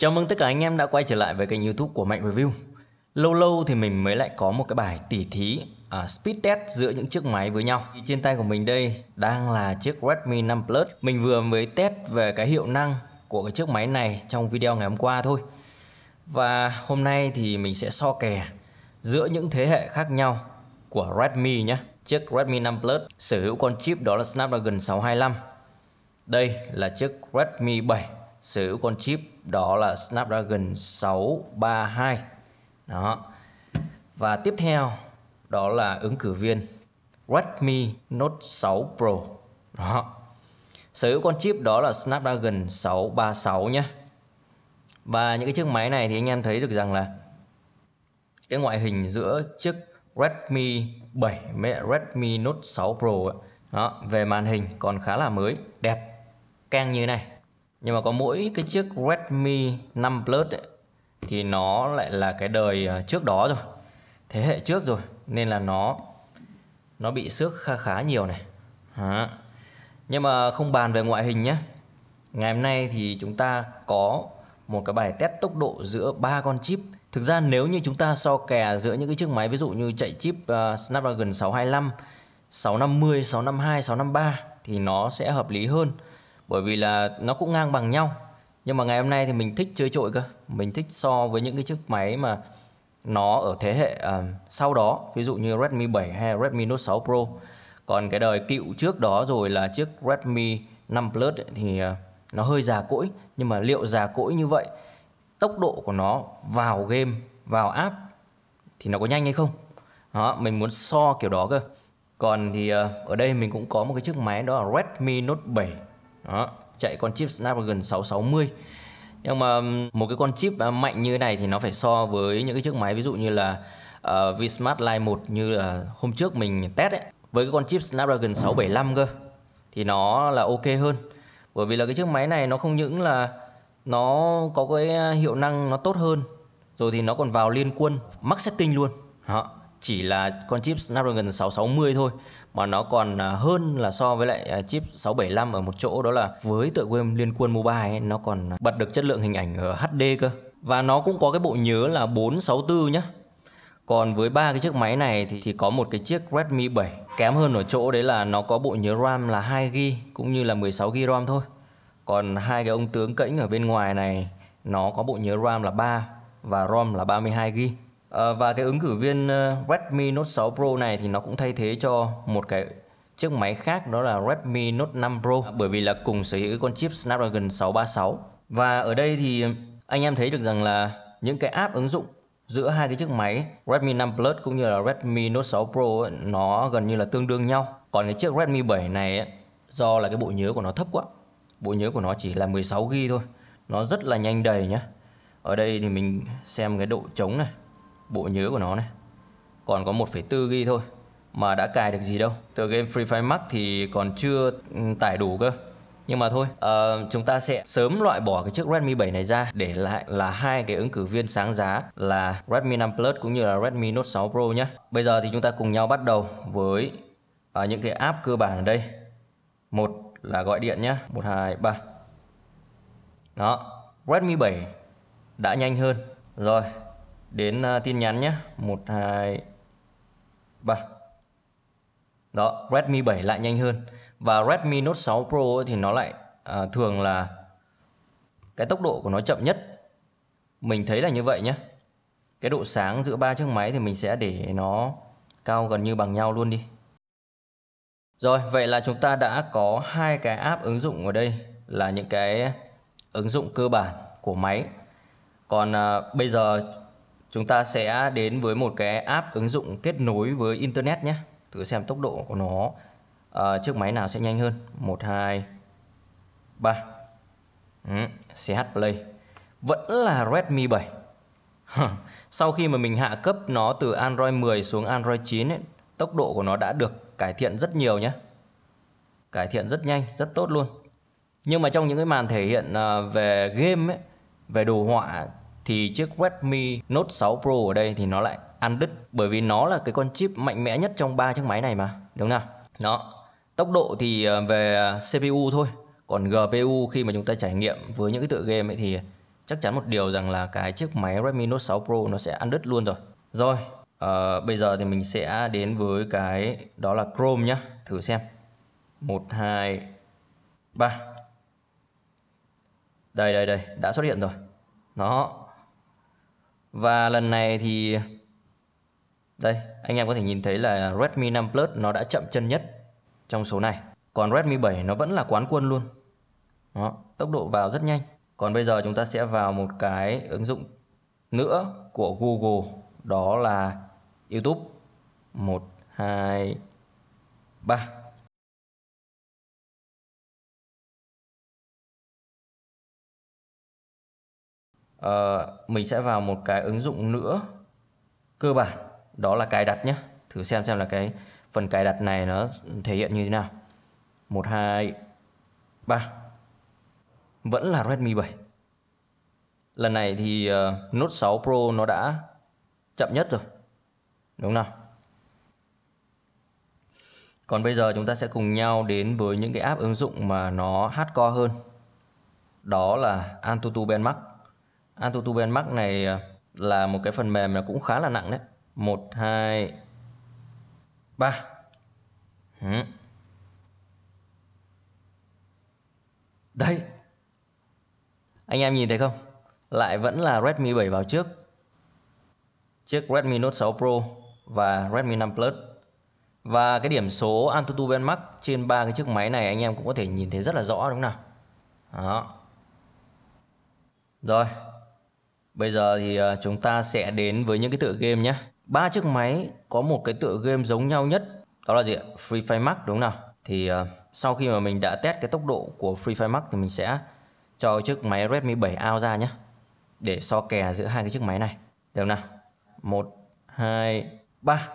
Chào mừng tất cả anh em đã quay trở lại với kênh youtube của Mạnh Review Lâu lâu thì mình mới lại có một cái bài tỉ thí uh, speed test giữa những chiếc máy với nhau thì Trên tay của mình đây đang là chiếc Redmi 5 Plus Mình vừa mới test về cái hiệu năng của cái chiếc máy này trong video ngày hôm qua thôi Và hôm nay thì mình sẽ so kè giữa những thế hệ khác nhau của Redmi nhé Chiếc Redmi 5 Plus sở hữu con chip đó là Snapdragon 625 Đây là chiếc Redmi 7 sử hữu con chip đó là Snapdragon 632 đó và tiếp theo đó là ứng cử viên Redmi Note 6 Pro đó sở hữu con chip đó là Snapdragon 636 nhé và những cái chiếc máy này thì anh em thấy được rằng là cái ngoại hình giữa chiếc Redmi 7 với Redmi Note 6 Pro đó về màn hình còn khá là mới đẹp keng như này nhưng mà có mỗi cái chiếc Redmi 5 Plus ấy, thì nó lại là cái đời à, trước đó rồi thế hệ trước rồi nên là nó nó bị xước khá khá nhiều này à. nhưng mà không bàn về ngoại hình nhé ngày hôm nay thì chúng ta có một cái bài test tốc độ giữa ba con chip thực ra nếu như chúng ta so kè giữa những cái chiếc máy ví dụ như chạy chip uh, Snapdragon 625 650 652 653 thì nó sẽ hợp lý hơn bởi vì là nó cũng ngang bằng nhau nhưng mà ngày hôm nay thì mình thích chơi trội cơ mình thích so với những cái chiếc máy mà nó ở thế hệ uh, sau đó ví dụ như Redmi 7 hay Redmi Note 6 Pro còn cái đời cựu trước đó rồi là chiếc Redmi 5 Plus ấy, thì à, nó hơi già cỗi nhưng mà liệu già cỗi như vậy tốc độ của nó vào game vào app thì nó có nhanh hay không đó mình muốn so kiểu đó cơ còn thì à, ở đây mình cũng có một cái chiếc máy đó là Redmi Note 7 đó, chạy con chip Snapdragon 660 nhưng mà một cái con chip à, mạnh như thế này thì nó phải so với những cái chiếc máy ví dụ như là uh, ờ, Vsmart Lite 1 như là hôm trước mình test ấy với cái con chip Snapdragon 675 cơ thì nó là ok hơn bởi vì là cái chiếc máy này nó không những là nó có cái à, hiệu năng nó tốt hơn rồi thì nó còn vào liên quân max setting luôn đó. chỉ là con chip Snapdragon 660 thôi mà nó còn à, hơn là so với lại à, chip 675 ở một chỗ đó là với tựa game Liên Quân Mobile ấy, nó còn à, bật được chất lượng hình ảnh ở HD cơ. Và nó cũng có cái bộ nhớ là 464 nhá. Còn với ba cái chiếc máy này thì, thì có một cái chiếc Redmi 7 kém hơn ở chỗ đấy là nó có bộ nhớ RAM là 2GB cũng như là 16GB RAM thôi. Còn hai cái ông tướng cẫnh ở bên ngoài này nó có bộ nhớ RAM là 3 và ROM là 32GB. Ờ, và cái ứng cử viên ờ, Redmi Note 6 Pro này thì nó cũng thay thế cho một cái chiếc máy khác đó là Redmi Note 5 Pro bởi vì là cùng sở hữu con chip Snapdragon 636. Và ở đây thì anh em thấy được rằng là những cái app ứng dụng giữa hai cái chiếc máy Redmi 5 Plus cũng như là Redmi Note 6 Pro ấy, nó gần như là tương đương nhau. Còn cái chiếc Redmi 7 này ấy, do là cái bộ nhớ của nó thấp quá. Bộ nhớ của nó chỉ là 16 GB thôi. Nó rất là nhanh đầy nhá. Ở đây thì mình xem cái độ trống này bộ nhớ của nó này còn có 1,4 ghi thôi mà đã cài được gì đâu tựa game Free Fire Max thì còn chưa tải đủ cơ nhưng mà thôi uh, chúng ta sẽ sớm loại bỏ cái chiếc Redmi 7 này ra để lại là hai cái ứng cử viên sáng giá là Redmi 5 Plus cũng như là Redmi Note 6 Pro nhé bây giờ thì chúng ta cùng nhau bắt đầu với uh, những cái app cơ bản ở đây một là gọi điện nhé một hai ba đó Redmi 7 đã nhanh hơn rồi đến à, tin nhắn nhé 1 2 3 đó Redmi 7 lại nhanh hơn và Redmi Note 6 Pro thì nó lại à, thường là cái tốc độ của nó chậm nhất mình thấy là như vậy nhé cái độ sáng giữa ba chiếc máy thì mình sẽ để nó cao gần như bằng nhau luôn đi rồi vậy là chúng ta đã có hai cái app ứng dụng ở đây là những cái ứng dụng cơ bản của máy còn à, bây giờ Chúng ta sẽ đến với một cái app ứng dụng kết nối với Internet nhé. Thử xem tốc độ của nó à, chiếc máy nào sẽ nhanh hơn. 1, 2, 3. Ừ, CH Play. Vẫn là Redmi 7. Sau khi mà mình hạ cấp nó từ Android 10 xuống Android 9 ấy, tốc độ của nó đã được cải thiện rất nhiều nhé. Cải thiện rất nhanh, rất tốt luôn. Nhưng mà trong những cái màn thể hiện ờ, về game ấy, về đồ họa thì chiếc Redmi Note 6 Pro ở đây thì nó lại ăn đứt bởi vì nó là cái con chip mạnh mẽ nhất trong ba chiếc máy này mà đúng không nào đó tốc độ thì ờ, về ờ, CPU thôi còn GPU khi mà chúng ta trải nghiệm với những cái tựa game ấy thì chắc chắn một điều rằng là cái chiếc máy Redmi Note 6 Pro nó sẽ ăn đứt luôn rồi rồi uh, bây giờ thì mình sẽ đến với cái đó là Chrome nhá thử xem một hai ba đây đây đây đã xuất hiện rồi nó và lần này thì đây, anh em có thể nhìn thấy là Redmi 5 Plus nó đã chậm chân nhất trong số này. Còn Redmi 7 nó vẫn là quán quân luôn. Đó, tốc độ vào rất nhanh. Còn bây giờ chúng ta sẽ vào một cái ứng dụng nữa của Google, đó là YouTube. 1 2 3 Ờ, mình sẽ vào một cái ứng dụng nữa cơ bản đó là cài đặt nhé thử xem xem là cái phần cài đặt này nó thể hiện như thế nào một hai ba vẫn là Redmi 7 lần này thì uh, Note 6 Pro nó đã chậm nhất rồi đúng không còn bây giờ chúng ta sẽ cùng nhau đến với những cái app ứng dụng mà nó hardcore hơn đó là Antutu benchmark Antutu Benchmark này à, là một cái phần mềm là cũng khá là nặng đấy. 1 2 3. Ừ. Đây. Anh em nhìn thấy không? Lại vẫn là Redmi 7 vào trước. Chiếc Redmi Note 6 Pro và Redmi 5 Plus. Và cái điểm số Antutu Benchmark trên ba cái chiếc máy này anh em cũng có thể nhìn thấy rất là rõ đúng không nào? Đó. Rồi, Bây giờ thì ờ, chúng ta sẽ đến với những cái tựa game nhé. Ba chiếc máy có một cái tựa game giống nhau nhất, đó là gì ạ? Free Fire Max đúng không nào? Thì ờ, sau khi mà mình đã test cái tốc độ của Free Fire Max thì mình sẽ cho chiếc máy Redmi 7 ao ra nhé. Để so kè giữa hai cái chiếc máy này. Được không nào? 1 2 3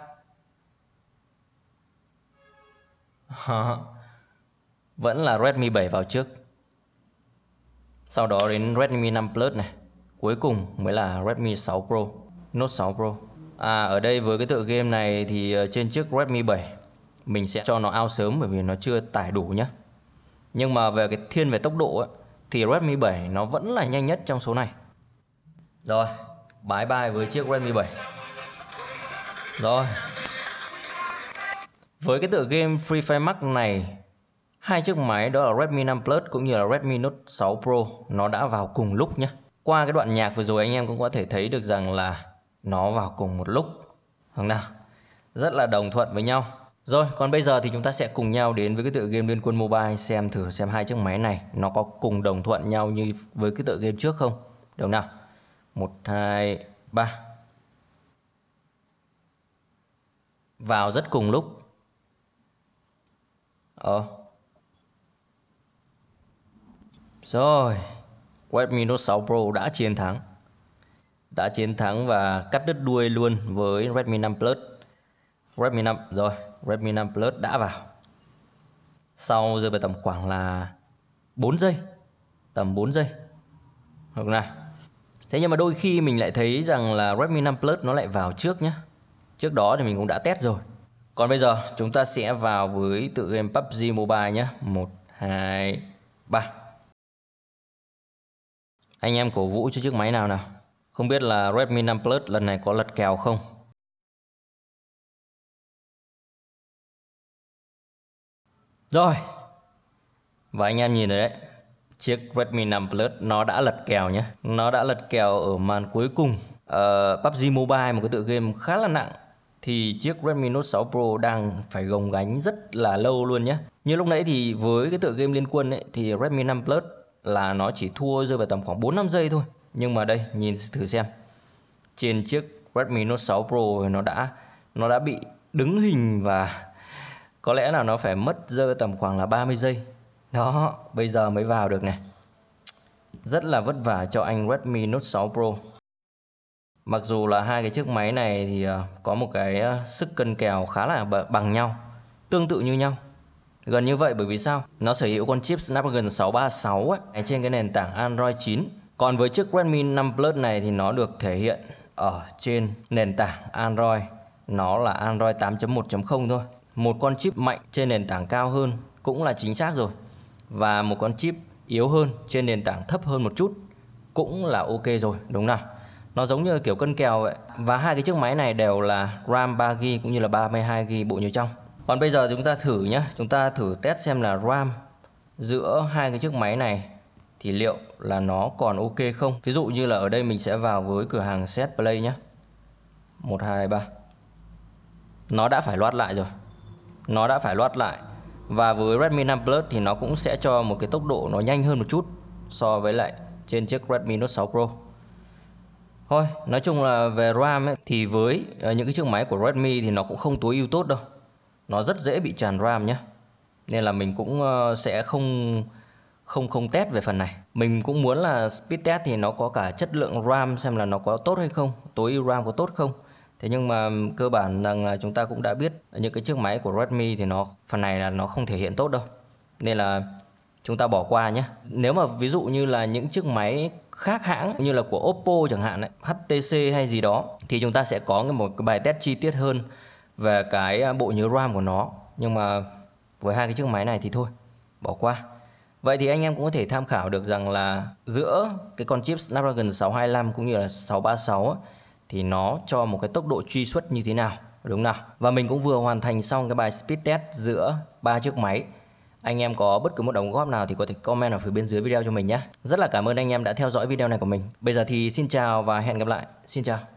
Vẫn là Redmi 7 vào trước. Sau đó đến Redmi 5 Plus này. Cuối cùng mới là Redmi 6 Pro, Note 6 Pro. À ở đây với cái tựa game này thì ờ, trên chiếc Redmi 7 mình sẽ cho nó out sớm bởi vì nó chưa tải đủ nhé. Nhưng mà về cái thiên về tốc độ ấy, thì Redmi 7 nó vẫn là nhanh nhất trong số này. Rồi, bye bye với chiếc Redmi 7. Rồi. Với cái tựa game Free Fire Max này, hai chiếc máy đó là Redmi 5 Plus cũng như là Redmi Note 6 Pro nó đã vào cùng lúc nhé qua cái đoạn nhạc vừa rồi anh em cũng có thể thấy được rằng là nó vào cùng một lúc không vâng nào rất là đồng thuận với nhau rồi còn bây giờ thì chúng ta sẽ cùng nhau đến với cái tựa game liên quân mobile xem thử xem hai chiếc máy này nó có cùng đồng thuận nhau như với cái tựa game trước không được nào một hai ba vào rất cùng lúc ờ rồi Redmi Note 6 Pro đã chiến thắng. Đã chiến thắng và cắt đứt đuôi luôn với Redmi 5 Plus. Redmi 5 rồi, Redmi 5 Plus đã vào. Sau rơi vào tầm khoảng là 4 giây. Tầm 4 giây. Được nào? Thế nhưng mà đôi khi mình lại thấy rằng là Redmi 5 Plus nó lại vào trước nhé. Trước đó thì mình cũng đã test rồi. Còn bây giờ chúng ta sẽ vào với tự game PUBG Mobile nhé. 1, 2, 3. Anh em cổ vũ cho chiếc máy nào nào. Không biết là Redmi 5 Plus lần này có lật kèo không? Rồi. Và anh em nhìn rồi đấy. Chiếc Redmi 5 Plus nó đã lật kèo nhé. Nó đã lật kèo ở màn cuối cùng. Uh, ờ, PUBG Mobile một cái tựa game khá là nặng thì chiếc Redmi Note 6 Pro đang phải gồng gánh rất là lâu luôn nhé. Như lúc nãy thì với cái tựa game liên quân ấy, thì Redmi 5 Plus là nó chỉ thua rơi vào tầm khoảng 4 5 giây thôi. Nhưng mà đây nhìn thử xem. Trên chiếc Redmi Note 6 Pro nó đã nó đã bị đứng hình và có lẽ là nó phải mất rơi tầm khoảng là 30 giây. Đó, bây giờ mới vào được này. Rất là vất vả cho anh Redmi Note 6 Pro. Mặc dù là hai cái chiếc máy này thì ờ, có một cái ờ, sức cân kèo khá là bằng nhau, tương tự như nhau Gần như vậy bởi vì sao? Nó sở hữu con chip Snapdragon 636 ấy, trên cái nền tảng Android 9. Còn với chiếc Redmi 5 Plus này thì nó được thể hiện ở trên nền tảng Android. Nó là Android 8.1.0 thôi. Một con chip mạnh trên nền tảng cao hơn cũng là chính xác rồi. Và một con chip yếu hơn trên nền tảng thấp hơn một chút cũng là ok rồi, đúng nào? Nó giống như kiểu cân kèo vậy. Và hai cái chiếc máy này đều là RAM 3GB cũng như là 32GB bộ nhớ trong. Còn bây giờ chúng ta thử nhé, chúng ta thử test xem là RAM giữa hai cái chiếc máy này thì liệu là nó còn ok không? Ví dụ như là ở đây mình sẽ vào với cửa hàng set play nhé. 1 2 3. Nó đã phải loát lại rồi. Nó đã phải loát lại. Và với Redmi 5 Plus thì nó cũng sẽ cho một cái tốc độ nó nhanh hơn một chút so với lại trên chiếc Redmi Note 6 Pro. Thôi, nói chung là về RAM ấy, thì với ờ, những cái chiếc máy của Redmi thì nó cũng không tối ưu tốt đâu nó rất dễ bị tràn RAM nhé nên là mình cũng ờ, sẽ không không không test về phần này mình cũng muốn là speed test thì nó có cả chất lượng RAM xem là nó có tốt hay không tối ưu RAM có tốt không thế nhưng mà cơ bản rằng là chúng ta cũng đã biết những cái chiếc máy của Redmi thì nó phần này là nó không thể hiện tốt đâu nên là chúng ta bỏ qua nhé nếu mà ví dụ như là những chiếc máy khác hãng như là của Oppo chẳng hạn ấy, HTC hay gì đó thì chúng ta sẽ có một cái bài test chi tiết hơn về cái à, bộ nhớ RAM của nó nhưng mà với hai cái chiếc máy này thì thôi bỏ qua Vậy thì anh em cũng có thể tham khảo được rằng là giữa cái con chip Snapdragon 625 cũng như là 636 thì nó cho một cái tốc độ truy xuất như thế nào đúng nào và mình cũng vừa hoàn thành xong cái bài speed test giữa ba chiếc máy anh em có bất cứ một đóng góp nào thì có thể comment ở phía bên dưới video cho mình nhé rất là cảm ơn anh em đã theo dõi video này của mình bây giờ thì xin chào và hẹn gặp lại xin chào